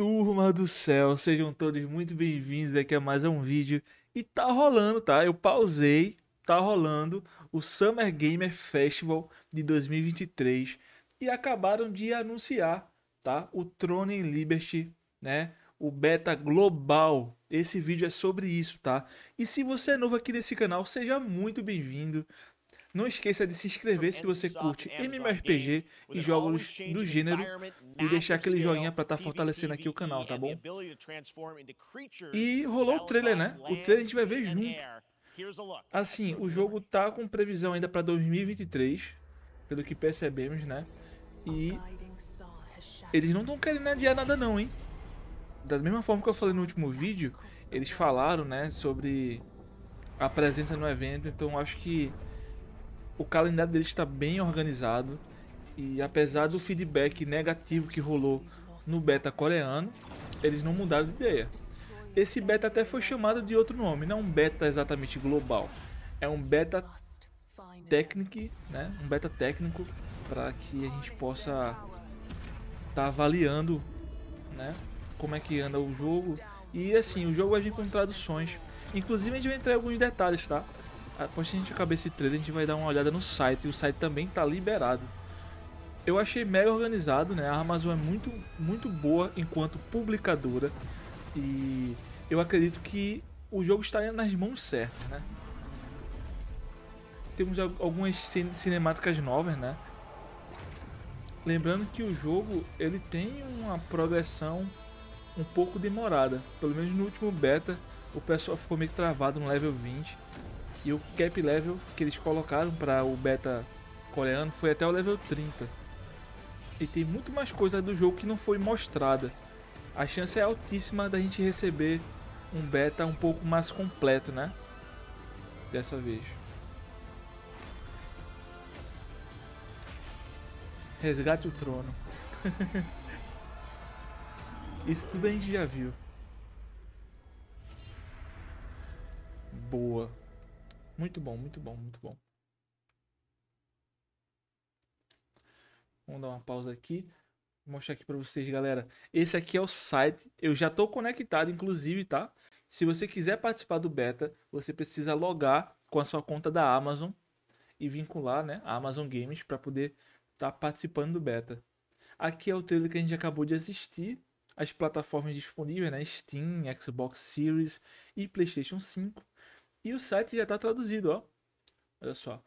Turma do céu, sejam todos muito bem-vindos aqui a é mais um vídeo. E tá rolando, tá? Eu pausei, tá rolando o Summer Gamer Festival de 2023 e acabaram de anunciar, tá? O Throne in Liberty, né? O beta global. Esse vídeo é sobre isso, tá? E se você é novo aqui nesse canal, seja muito bem-vindo, não esqueça de se inscrever se você curte MMORPG e jogos do gênero e deixar aquele joinha para estar tá fortalecendo aqui o canal, tá bom? E rolou o trailer, né? O trailer a gente vai ver junto. Assim, o jogo tá com previsão ainda para 2023, pelo que percebemos, né? E eles não estão querendo adiar nada não, hein? Da mesma forma que eu falei no último vídeo, eles falaram, né, sobre a presença no evento, então acho que o calendário deles está bem organizado e apesar do feedback negativo que rolou no beta coreano, eles não mudaram de ideia. Esse beta até foi chamado de outro nome, não é um beta exatamente global, é um beta técnico, né? Um beta técnico para que a gente possa estar tá avaliando, né? Como é que anda o jogo e assim o jogo vai vir com traduções. Inclusive a gente vai entrar em alguns detalhes, tá? Após que a gente acabar esse trailer, a gente vai dar uma olhada no site. E o site também tá liberado. Eu achei mega organizado, né? A Amazon é muito, muito boa enquanto publicadora. E eu acredito que o jogo estaria nas mãos certas, né? Temos algumas cinemáticas novas, né? Lembrando que o jogo ele tem uma progressão um pouco demorada. Pelo menos no último beta, o pessoal ficou meio travado no level 20. E o cap level que eles colocaram para o beta coreano foi até o level 30. E tem muito mais coisa do jogo que não foi mostrada. A chance é altíssima da gente receber um beta um pouco mais completo, né? Dessa vez. Resgate o trono. Isso tudo a gente já viu. Boa. Muito bom, muito bom, muito bom. Vamos dar uma pausa aqui. Vou mostrar aqui para vocês, galera. Esse aqui é o site. Eu já estou conectado, inclusive, tá? Se você quiser participar do beta, você precisa logar com a sua conta da Amazon e vincular, né, a Amazon Games para poder estar tá participando do beta. Aqui é o trailer que a gente acabou de assistir. As plataformas disponíveis, né? Steam, Xbox Series e PlayStation 5. E o site já está traduzido, ó. Olha só.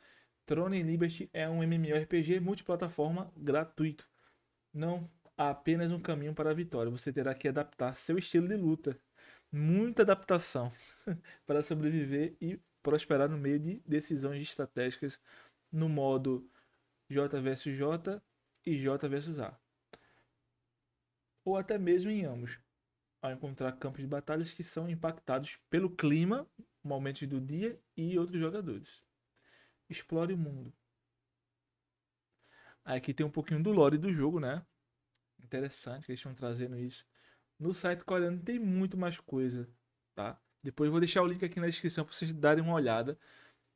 Throne Liberty é um MMORPG multiplataforma gratuito. Não há apenas um caminho para a vitória. Você terá que adaptar seu estilo de luta. Muita adaptação para sobreviver e prosperar no meio de decisões estratégicas no modo J versus J e J versus A. Ou até mesmo em ambos a encontrar campos de batalhas que são impactados pelo clima, momentos do dia e outros jogadores. Explore o mundo. Aqui tem um pouquinho do lore do jogo, né? Interessante que eles estão trazendo isso. No site coreano tem muito mais coisa, tá? Depois eu vou deixar o link aqui na descrição para vocês darem uma olhada.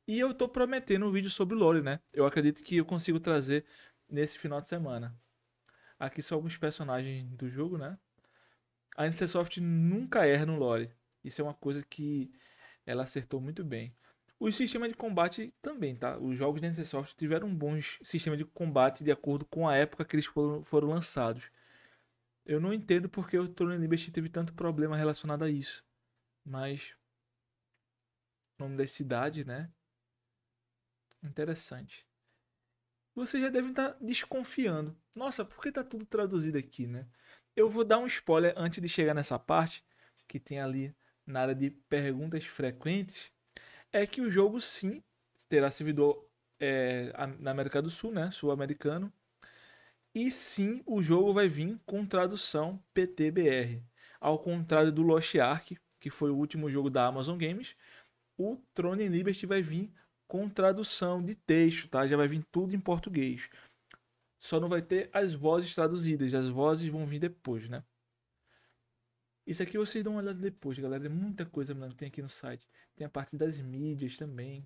E eu tô prometendo um vídeo sobre lore, né? Eu acredito que eu consigo trazer nesse final de semana. Aqui são alguns personagens do jogo, né? A NCSoft nunca erra no lore. Isso é uma coisa que ela acertou muito bem. O sistema de combate também, tá? Os jogos da NCSoft tiveram um bom sistema de combate de acordo com a época que eles foram, foram lançados. Eu não entendo porque o Tron Liberty teve tanto problema relacionado a isso. Mas. O nome da cidade, né? Interessante. Vocês já devem estar tá desconfiando. Nossa, por que tá tudo traduzido aqui, né? Eu vou dar um spoiler antes de chegar nessa parte, que tem ali na área de perguntas frequentes, é que o jogo sim terá servidor é, na América do Sul, né? Sul-americano. E sim, o jogo vai vir com tradução PTBR. Ao contrário do Lost Ark, que foi o último jogo da Amazon Games, o Throne and Liberty vai vir com tradução de texto, tá? Já vai vir tudo em português. Só não vai ter as vozes traduzidas, as vozes vão vir depois, né? Isso aqui vocês dão uma olhada depois, galera. É muita coisa, mano, tem aqui no site. Tem a parte das mídias também.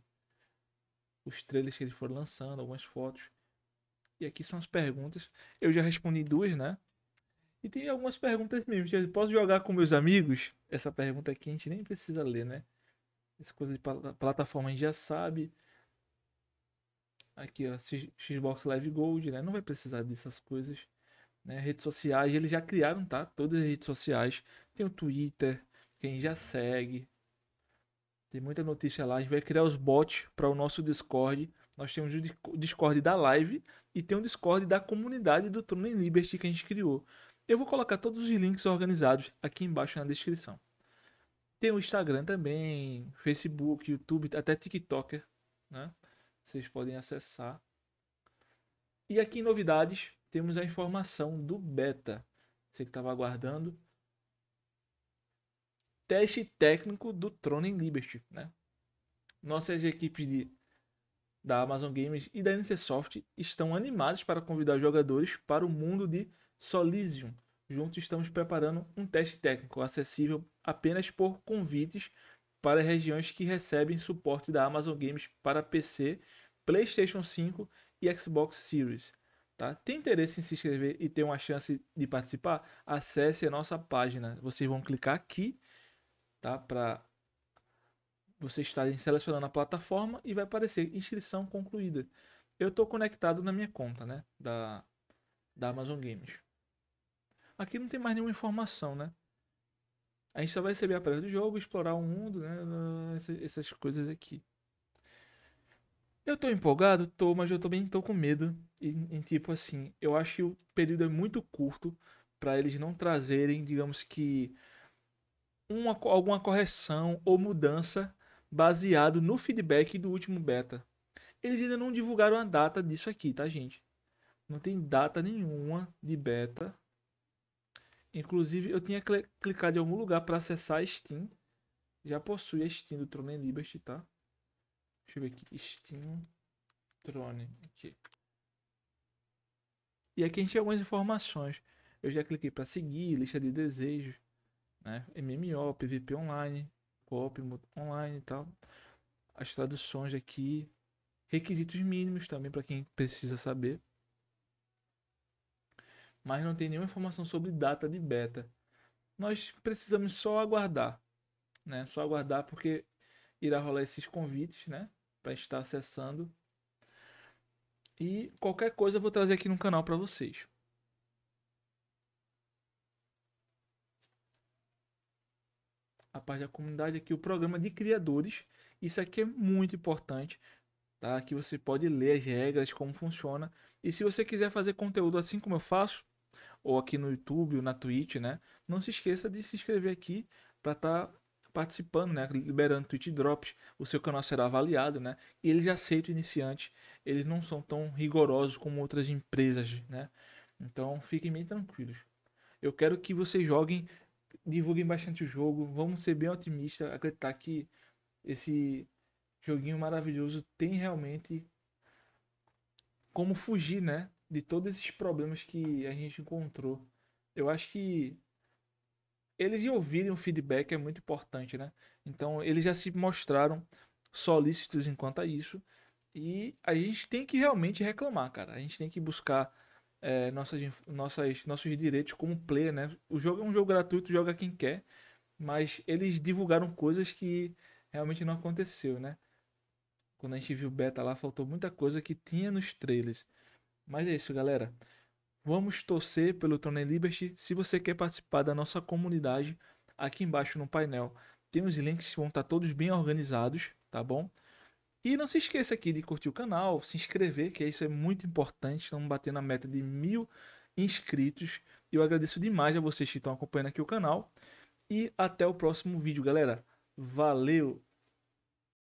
Os trailers que eles foram lançando, algumas fotos. E aqui são as perguntas. Eu já respondi duas, né? E tem algumas perguntas mesmo. Eu posso jogar com meus amigos? Essa pergunta aqui a gente nem precisa ler, né? Essa coisa de plataforma a gente já sabe. Aqui, ó, Xbox Live Gold, né? Não vai precisar dessas coisas. Né? Redes sociais, eles já criaram, tá? Todas as redes sociais. Tem o Twitter, quem já segue. Tem muita notícia lá. A gente vai criar os bots para o nosso Discord. Nós temos o Discord da live e tem o Discord da comunidade do Trono em Liberty que a gente criou. Eu vou colocar todos os links organizados aqui embaixo na descrição. Tem o Instagram também, Facebook, YouTube, até TikToker, né? Vocês podem acessar. E aqui em novidades, temos a informação do beta. Você que estava aguardando. Teste técnico do Tron em Liberty, né? Nossas equipes de, da Amazon Games e da NCSoft estão animadas para convidar jogadores para o mundo de Solisium Juntos estamos preparando um teste técnico acessível apenas por convites para regiões que recebem suporte da Amazon Games para PC, PlayStation 5 e Xbox Series. Tá? Tem interesse em se inscrever e ter uma chance de participar? Acesse a nossa página. Vocês vão clicar aqui tá? para vocês estarem selecionando a plataforma e vai aparecer inscrição concluída. Eu estou conectado na minha conta né? da, da Amazon Games. Aqui não tem mais nenhuma informação, né? A gente só vai receber a praia do jogo, explorar o mundo, né? Essas, coisas aqui. Eu tô empolgado? Tô, mas eu também tô com medo. E, e, tipo assim, eu acho que o período é muito curto para eles não trazerem, digamos que, uma, alguma correção ou mudança baseado no feedback do último beta. Eles ainda não divulgaram a data disso aqui, tá, gente? Não tem data nenhuma de beta Inclusive, eu tinha clicado em algum lugar para acessar a Steam. Já possui a Steam do Tron and Liberty, tá? Deixa eu ver aqui. Steam Tron. Aqui. E aqui a gente tem algumas informações. Eu já cliquei para seguir, lista de desejos, né? MMO, PVP online, co-op online e tal. As traduções aqui, requisitos mínimos também para quem precisa saber mas não tem nenhuma informação sobre data de beta. Nós precisamos só aguardar, né? Só aguardar porque irá rolar esses convites, né? Para estar acessando. E qualquer coisa eu vou trazer aqui no canal para vocês. a parte da comunidade aqui, o programa de criadores. Isso aqui é muito importante, tá? Aqui você pode ler as regras, como funciona. E se você quiser fazer conteúdo assim como eu faço, ou aqui no YouTube ou na Twitch, né? Não se esqueça de se inscrever aqui para estar tá participando, né? Liberando Twitch Drops, o seu canal será avaliado, né? E eles aceitam iniciantes, eles não são tão rigorosos como outras empresas, né? Então fiquem bem tranquilos. Eu quero que vocês joguem, divulguem bastante o jogo, vamos ser bem otimistas, acreditar que esse joguinho maravilhoso tem realmente como fugir, né? de todos esses problemas que a gente encontrou. Eu acho que eles ouvirem o feedback é muito importante, né? Então, eles já se mostraram solícitos enquanto a isso. E a gente tem que realmente reclamar, cara. A gente tem que buscar é, nossas, nossas, nossos direitos como player, né? O jogo é um jogo gratuito, joga quem quer. Mas eles divulgaram coisas que realmente não aconteceu, né? Quando a gente viu o beta lá, faltou muita coisa que tinha nos trailers. Mas é isso, galera. Vamos torcer pelo Tronen Liberty. Se você quer participar da nossa comunidade, aqui embaixo no painel tem os links, vão estar todos bem organizados, tá bom? E não se esqueça aqui de curtir o canal, se inscrever, que isso é muito importante. Estamos batendo a meta de mil inscritos. Eu agradeço demais a vocês que estão acompanhando aqui o canal. E até o próximo vídeo, galera. Valeu!